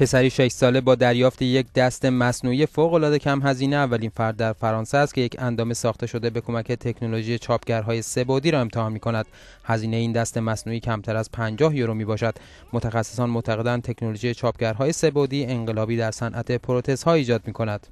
پسری 6 ساله با دریافت یک دست مصنوعی فوق‌العاده کم هزینه اولین فرد در فرانسه است که یک اندام ساخته شده به کمک تکنولوژی چاپگرهای سه‌بعدی را امتحان کند. هزینه این دست مصنوعی کمتر از 50 یورو می باشد. متخصصان معتقدند تکنولوژی چاپگرهای سه‌بعدی انقلابی در صنعت پروتزها ایجاد کند.